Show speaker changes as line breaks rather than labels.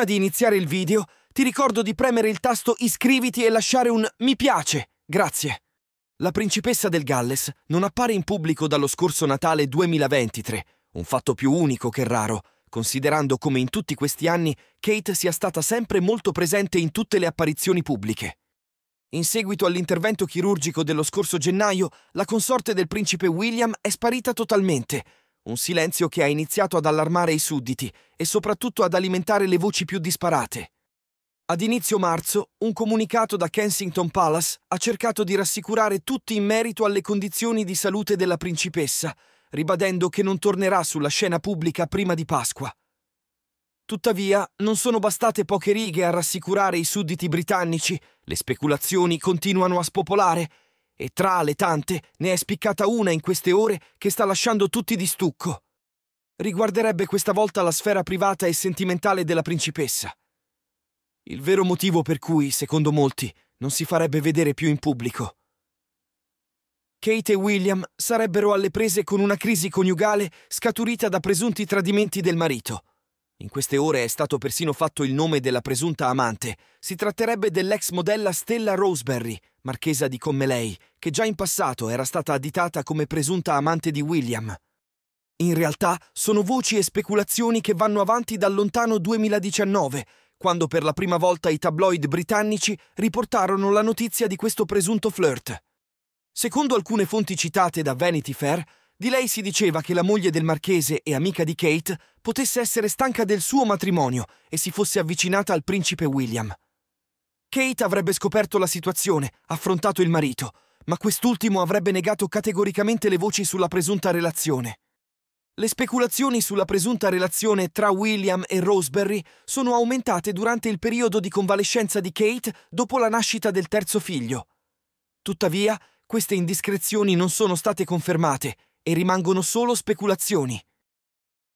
Prima di iniziare il video, ti ricordo di premere il tasto iscriviti e lasciare un mi piace, grazie. La principessa del Galles non appare in pubblico dallo scorso Natale 2023, un fatto più unico che raro, considerando come in tutti questi anni Kate sia stata sempre molto presente in tutte le apparizioni pubbliche. In seguito all'intervento chirurgico dello scorso gennaio, la consorte del principe William è sparita totalmente, un silenzio che ha iniziato ad allarmare i sudditi e soprattutto ad alimentare le voci più disparate. Ad inizio marzo, un comunicato da Kensington Palace ha cercato di rassicurare tutti in merito alle condizioni di salute della principessa, ribadendo che non tornerà sulla scena pubblica prima di Pasqua. Tuttavia, non sono bastate poche righe a rassicurare i sudditi britannici, le speculazioni continuano a spopolare e tra le tante ne è spiccata una in queste ore che sta lasciando tutti di stucco. Riguarderebbe questa volta la sfera privata e sentimentale della principessa. Il vero motivo per cui, secondo molti, non si farebbe vedere più in pubblico. Kate e William sarebbero alle prese con una crisi coniugale scaturita da presunti tradimenti del marito. In queste ore è stato persino fatto il nome della presunta amante. Si tratterebbe dell'ex modella Stella Roseberry, marchesa di Commelei, che già in passato era stata additata come presunta amante di William. In realtà sono voci e speculazioni che vanno avanti dal lontano 2019, quando per la prima volta i tabloid britannici riportarono la notizia di questo presunto flirt. Secondo alcune fonti citate da Vanity Fair, di lei si diceva che la moglie del marchese e amica di Kate potesse essere stanca del suo matrimonio e si fosse avvicinata al principe William. Kate avrebbe scoperto la situazione, affrontato il marito, ma quest'ultimo avrebbe negato categoricamente le voci sulla presunta relazione. Le speculazioni sulla presunta relazione tra William e Roseberry sono aumentate durante il periodo di convalescenza di Kate dopo la nascita del terzo figlio. Tuttavia, queste indiscrezioni non sono state confermate e rimangono solo speculazioni.